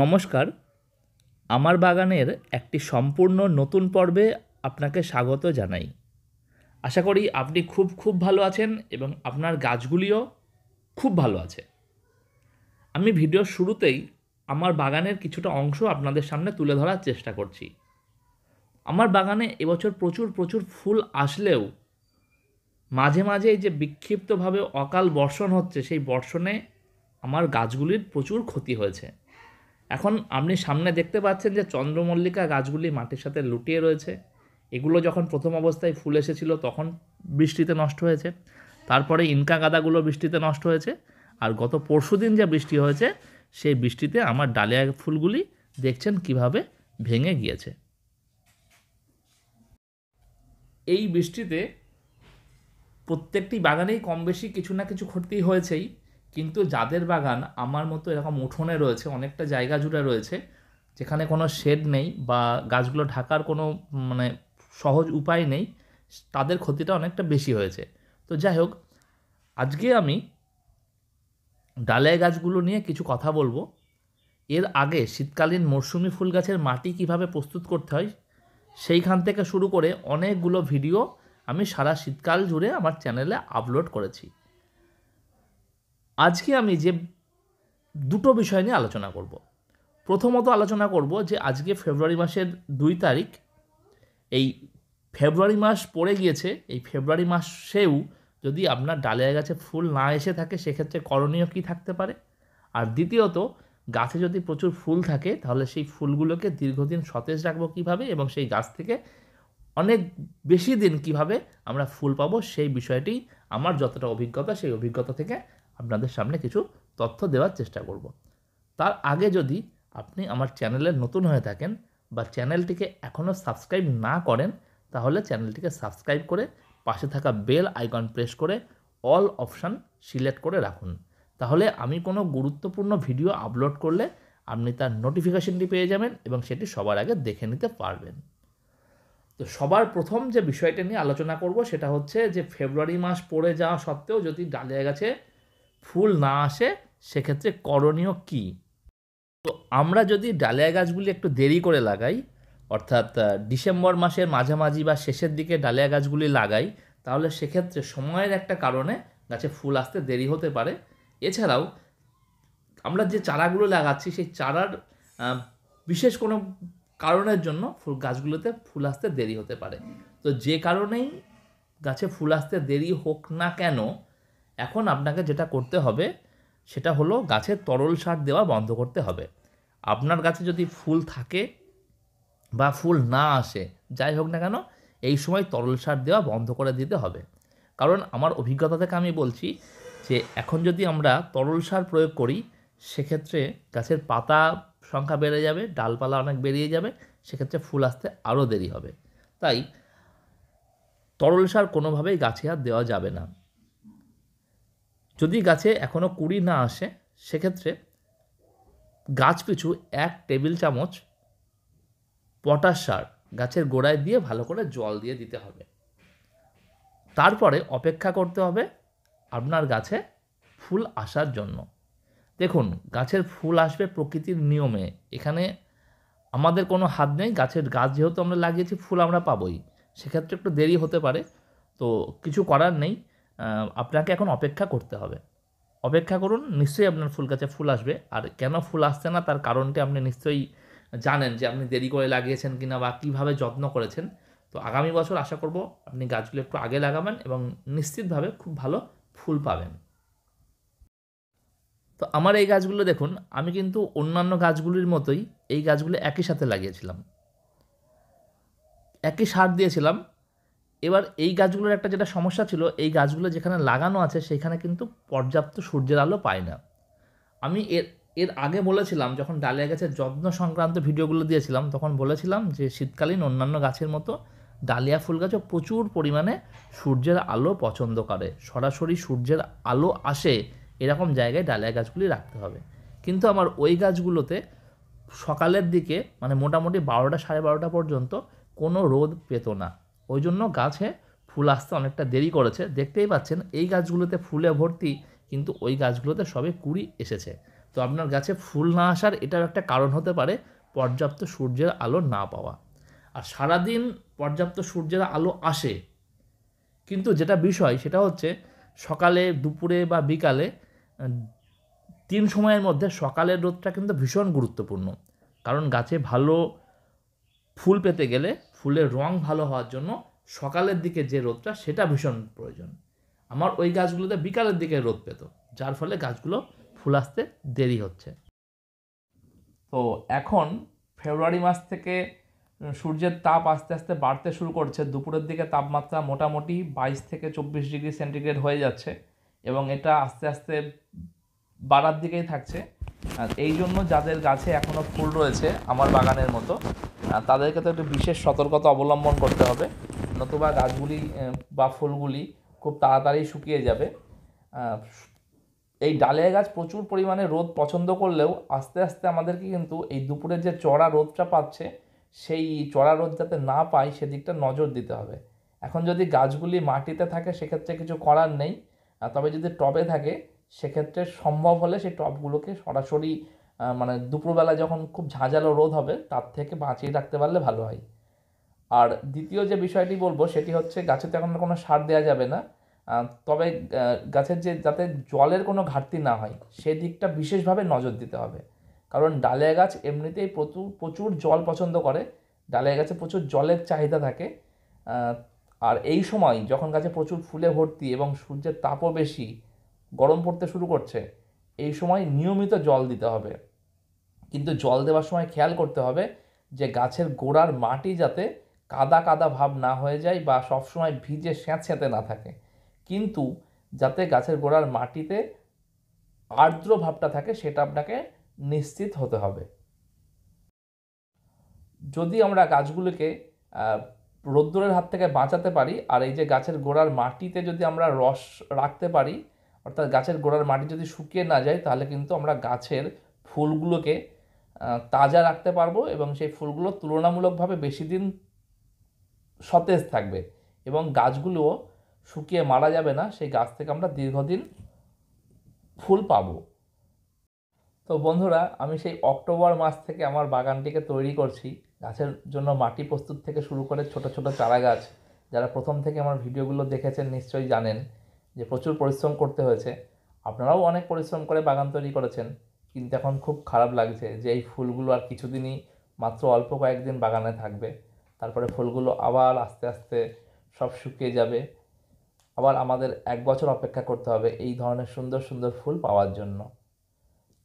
নমস্কার আমার বাগানের একটি সম্পূর্ণ নতুন পর্বে আপনাকে স্বাগত জানাই আশা করি আপনি খুব খুব ভালো আছেন এবং আপনার গাছগুলিও খুব ভালো আছে আমি ভিডিওর শুরুতেই আমার বাগানের কিছুটা অংশ আপনাদের সামনে তুলে ধরার চেষ্টা করছি আমার বাগানে এবছর প্রচুর প্রচুর ফুল আসলেও মাঝে মাঝে যে বিক্ষিপ্তভাবে অকাল বর্ষণ হচ্ছে সেই বর্ষণে আমার গাছগুলির প্রচুর ক্ষতি হয়েছে এখন আপনি সামনে দেখতে পাচ্ছেন যে চন্দ্রমল্লিকা গাছগুলি মাটির সাথে লুটিয়ে রয়েছে এগুলো যখন প্রথম অবস্থায় ফুল এসেছিল তখন বৃষ্টিতে নষ্ট হয়েছে তারপরে ইনকা গাদাগুলো বৃষ্টিতে নষ্ট হয়েছে আর গত পরশু দিন যে বৃষ্টি হয়েছে সেই বৃষ্টিতে আমার ডালিয়া ফুলগুলি দেখছেন কিভাবে ভেঙে গিয়েছে এই বৃষ্টিতে প্রত্যেকটি বাগানেই কম বেশি কিছু না কিছু ক্ষতি হয়েছেই কিন্তু যাদের বাগান আমার মতো এরকম উঠোনে রয়েছে অনেকটা জায়গা জুড়ে রয়েছে যেখানে কোনো শেড নেই বা গাছগুলো ঢাকার কোনো মানে সহজ উপায় নেই তাদের ক্ষতিটা অনেকটা বেশি হয়েছে তো যাই হোক আজকে আমি ডালে গাছগুলো নিয়ে কিছু কথা বলবো এর আগে শীতকালীন মরশুমি ফুল গাছের মাটি কিভাবে প্রস্তুত করতে হয় সেইখান থেকে শুরু করে অনেকগুলো ভিডিও আমি সারা শীতকাল জুড়ে আমার চ্যানেলে আপলোড করেছি আজকে আমি যে দুটো বিষয় নিয়ে আলোচনা করব প্রথমত আলোচনা করব যে আজকে ফেব্রুয়ারি মাসের দুই তারিখ এই ফেব্রুয়ারি মাস পড়ে গিয়েছে এই ফেব্রুয়ারি মাসেও যদি আপনার ডালিয়া গাছে ফুল না এসে থাকে সেক্ষেত্রে করণীয় কী থাকতে পারে আর দ্বিতীয়ত গাছে যদি প্রচুর ফুল থাকে তাহলে সেই ফুলগুলোকে দীর্ঘদিন সতেজ রাখবো কীভাবে এবং সেই গাছ থেকে অনেক বেশি দিন কিভাবে আমরা ফুল পাবো সেই বিষয়টি আমার যতটা অভিজ্ঞতা সেই অভিজ্ঞতা থেকে আপনাদের সামনে কিছু তথ্য দেওয়ার চেষ্টা করব তার আগে যদি আপনি আমার চ্যানেলে নতুন হয়ে থাকেন বা চ্যানেলটিকে এখনও সাবস্ক্রাইব না করেন তাহলে চ্যানেলটিকে সাবস্ক্রাইব করে পাশে থাকা বেল আইকন প্রেস করে অল অপশান সিলেক্ট করে রাখুন তাহলে আমি কোনো গুরুত্বপূর্ণ ভিডিও আপলোড করলে আপনি তার নোটিফিকেশনটি পেয়ে যাবেন এবং সেটি সবার আগে দেখে নিতে পারবেন তো সবার প্রথম যে বিষয়টা নিয়ে আলোচনা করব সেটা হচ্ছে যে ফেব্রুয়ারি মাস পড়ে যাওয়া সত্ত্বেও যদি ডালিয়া গাছে ফুল না আসে সেক্ষেত্রে করণীয় কি তো আমরা যদি ডালিয়া গাছগুলি একটু দেরি করে লাগাই অর্থাৎ ডিসেম্বর মাসের মাঝামাঝি বা শেষের দিকে ডালিয়া গাছগুলি লাগাই তাহলে সেক্ষেত্রে সময়ের একটা কারণে গাছে ফুল আসতে দেরি হতে পারে এছাড়াও আমরা যে চারাগুলো লাগাচ্ছি সেই চারার বিশেষ কোনো কারণের জন্য ফুল গাছগুলোতে ফুল আসতে দেরি হতে পারে তো যে কারণেই গাছে ফুল আসতে দেরি হোক না কেন এখন আপনাকে যেটা করতে হবে সেটা হলো গাছে তরল সার দেওয়া বন্ধ করতে হবে আপনার গাছে যদি ফুল থাকে বা ফুল না আসে যাই হোক না কেন এই সময় তরল সার দেওয়া বন্ধ করে দিতে হবে কারণ আমার অভিজ্ঞতা থেকে আমি বলছি যে এখন যদি আমরা তরল সার প্রয়োগ করি সেক্ষেত্রে গাছের পাতা সংখ্যা বেড়ে যাবে ডালপালা অনেক বেরিয়ে যাবে সেক্ষেত্রে ফুল আসতে আরও দেরি হবে তাই তরল সার কোনোভাবেই গাছে আর দেওয়া যাবে না যদি গাছে এখনও কুড়ি না আসে সেক্ষেত্রে গাছ পিছু এক টেবিল চামচ পটাশ সার গাছের গোড়ায় দিয়ে ভালো করে জল দিয়ে দিতে হবে তারপরে অপেক্ষা করতে হবে আপনার গাছে ফুল আসার জন্য দেখুন গাছের ফুল আসবে প্রকৃতির নিয়মে এখানে আমাদের কোনো হাত নেই গাছের গাছ যেহেতু আমরা লাগিয়েছি ফুল আমরা পাবোই সেক্ষেত্রে একটু দেরি হতে পারে তো কিছু করার নেই আপনাকে এখন অপেক্ষা করতে হবে অপেক্ষা করুন নিশ্চয়ই আপনার ফুল গাছে ফুল আসবে আর কেন ফুল আসছে না তার কারণটি আপনি নিশ্চয়ই জানেন যে আপনি দেরি করে লাগিয়েছেন কিনা বা কীভাবে যত্ন করেছেন তো আগামী বছর আশা করব আপনি গাছগুলো একটু আগে লাগাবেন এবং নিশ্চিতভাবে খুব ভালো ফুল পাবেন তো আমার এই গাছগুলো দেখুন আমি কিন্তু অন্যান্য গাছগুলির মতোই এই গাছগুলো একই সাথে লাগিয়েছিলাম একই সার দিয়েছিলাম এবার এই গাছগুলোর একটা যেটা সমস্যা ছিল এই গাছগুলো যেখানে লাগানো আছে সেখানে কিন্তু পর্যাপ্ত সূর্যের আলো পায় না আমি এর এর আগে বলেছিলাম যখন ডালিয়া গাছের যত্ন সংক্রান্ত ভিডিওগুলো দিয়েছিলাম তখন বলেছিলাম যে শীতকালীন অন্যান্য গাছের মতো ডালিয়া ফুল গাছও প্রচুর পরিমাণে সূর্যের আলো পছন্দ করে সরাসরি সূর্যের আলো আসে এরকম জায়গায় ডালিয়া গাছগুলি রাখতে হবে কিন্তু আমার ওই গাছগুলোতে সকালের দিকে মানে মোটামুটি বারোটা সাড়ে বারোটা পর্যন্ত কোনো রোদ পেত না ওই জন্য গাছে ফুল আসতে অনেকটা দেরি করেছে দেখতেই পাচ্ছেন এই গাছগুলোতে ফুলে ভর্তি কিন্তু ওই গাছগুলোতে সবে কুড়ি এসেছে তো আপনার গাছে ফুল না আসার এটার একটা কারণ হতে পারে পর্যাপ্ত সূর্যের আলো না পাওয়া আর সারাদিন পর্যাপ্ত সূর্যের আলো আসে কিন্তু যেটা বিষয় সেটা হচ্ছে সকালে দুপুরে বা বিকালে তিন সময়ের মধ্যে সকালের রোদটা কিন্তু ভীষণ গুরুত্বপূর্ণ কারণ গাছে ভালো ফুল পেতে গেলে ফুলের রং ভালো হওয়ার জন্য সকালের দিকে যে রোদটা সেটা ভীষণ প্রয়োজন আমার ওই গাছগুলোতে বিকালের দিকে রোদ পেত যার ফলে গাছগুলো ফুল আসতে দেরি হচ্ছে তো এখন ফেব্রুয়ারি মাস থেকে সূর্যের তাপ আস্তে আস্তে বাড়তে শুরু করছে দুপুরের দিকে তাপমাত্রা মোটামুটি বাইশ থেকে চব্বিশ ডিগ্রি সেন্টিগ্রেড হয়ে যাচ্ছে এবং এটা আস্তে আস্তে বাড়ার দিকেই থাকছে এই জন্য যাদের গাছে এখনও ফুল রয়েছে আমার বাগানের মতো তাদেরকে তো একটু বিশেষ সতর্কতা অবলম্বন করতে হবে নতুবা গাছগুলি বা ফুলগুলি খুব তাড়াতাড়ি শুকিয়ে যাবে এই ডালিয়া গাছ প্রচুর পরিমাণে রোদ পছন্দ করলেও আস্তে আস্তে আমাদেরকে কিন্তু এই দুপুরের যে চড়া রোদটা পাচ্ছে সেই চড়া রোদ যাতে না পায় সেদিকটা নজর দিতে হবে এখন যদি গাছগুলি মাটিতে থাকে সেক্ষেত্রে কিছু করার নেই তবে যদি টবে থাকে সেক্ষেত্রে সম্ভব হলে সেই টবগুলোকে সরাসরি মানে দুপুরবেলা যখন খুব ঝাঁঝালো রোদ হবে তার থেকে বাঁচিয়ে রাখতে পারলে ভালো হয় আর দ্বিতীয় যে বিষয়টি বলবো সেটি হচ্ছে গাছে তো এখন কোনো সার দেওয়া যাবে না তবে গাছের যে যাতে জলের কোনো ঘাটতি না হয় সেদিকটা দিকটা বিশেষভাবে নজর দিতে হবে কারণ ডালিয়া গাছ এমনিতেই প্রচুর প্রচুর জল পছন্দ করে ডালিয়া গাছে প্রচুর জলের চাহিদা থাকে আর এই সময় যখন গাছে প্রচুর ফুলে ভর্তি এবং সূর্যের তাপও বেশি গরম পড়তে শুরু করছে এই সময় নিয়মিত জল দিতে হবে কিন্তু জল দেওয়ার সময় খেয়াল করতে হবে যে গাছের গোড়ার মাটি যাতে কাদা কাদা ভাব না হয়ে যায় বা সবসময় ভিজে স্যাঁতস্যাঁতে না থাকে কিন্তু যাতে গাছের গোড়ার মাটিতে আর্দ্র ভাবটা থাকে সেটা আপনাকে নিশ্চিত হতে হবে যদি আমরা গাছগুলোকে রোদ্দুরের হাত থেকে বাঁচাতে পারি আর এই যে গাছের গোড়ার মাটিতে যদি আমরা রস রাখতে পারি অর্থাৎ গাছের গোড়ার মাটি যদি শুকিয়ে না যায় তাহলে কিন্তু আমরা গাছের ফুলগুলোকে তাজা রাখতে পারবো এবং সেই ফুলগুলো তুলনামূলকভাবে বেশি দিন সতেজ থাকবে এবং গাছগুলো শুকিয়ে মারা যাবে না সেই গাছ থেকে আমরা দীর্ঘদিন ফুল পাবো তো বন্ধুরা আমি সেই অক্টোবর মাস থেকে আমার বাগানটিকে তৈরি করছি গাছের জন্য মাটি প্রস্তুত থেকে শুরু করে ছোট ছোট চারা গাছ যারা প্রথম থেকে আমার ভিডিওগুলো দেখেছেন নিশ্চয়ই জানেন যে প্রচুর পরিশ্রম করতে হয়েছে আপনারাও অনেক পরিশ্রম করে বাগান তৈরি করেছেন কিন্তু এখন খুব খারাপ লাগছে যে এই ফুলগুলো আর কিছুদিনই মাত্র অল্প কয়েকদিন বাগানে থাকবে তারপরে ফুলগুলো আবার আস্তে আস্তে সব শুকিয়ে যাবে আবার আমাদের এক বছর অপেক্ষা করতে হবে এই ধরনের সুন্দর সুন্দর ফুল পাওয়ার জন্য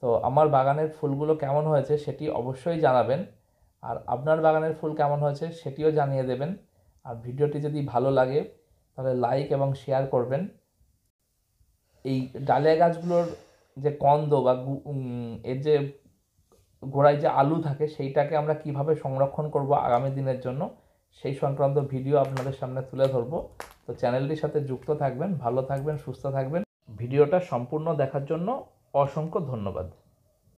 তো আমার বাগানের ফুলগুলো কেমন হয়েছে সেটি অবশ্যই জানাবেন আর আপনার বাগানের ফুল কেমন হয়েছে সেটিও জানিয়ে দেবেন আর ভিডিওটি যদি ভালো লাগে তাহলে লাইক এবং শেয়ার করবেন এই ডালিয়া গাছগুলোর যে কন্দ বা এর যে গোড়ায় যে আলু থাকে সেইটাকে আমরা কিভাবে সংরক্ষণ করব আগামী দিনের জন্য সেই সংক্রান্ত ভিডিও আপনাদের সামনে তুলে ধরবো তো চ্যানেলটির সাথে যুক্ত থাকবেন ভালো থাকবেন সুস্থ থাকবেন ভিডিওটা সম্পূর্ণ দেখার জন্য অসংখ্য ধন্যবাদ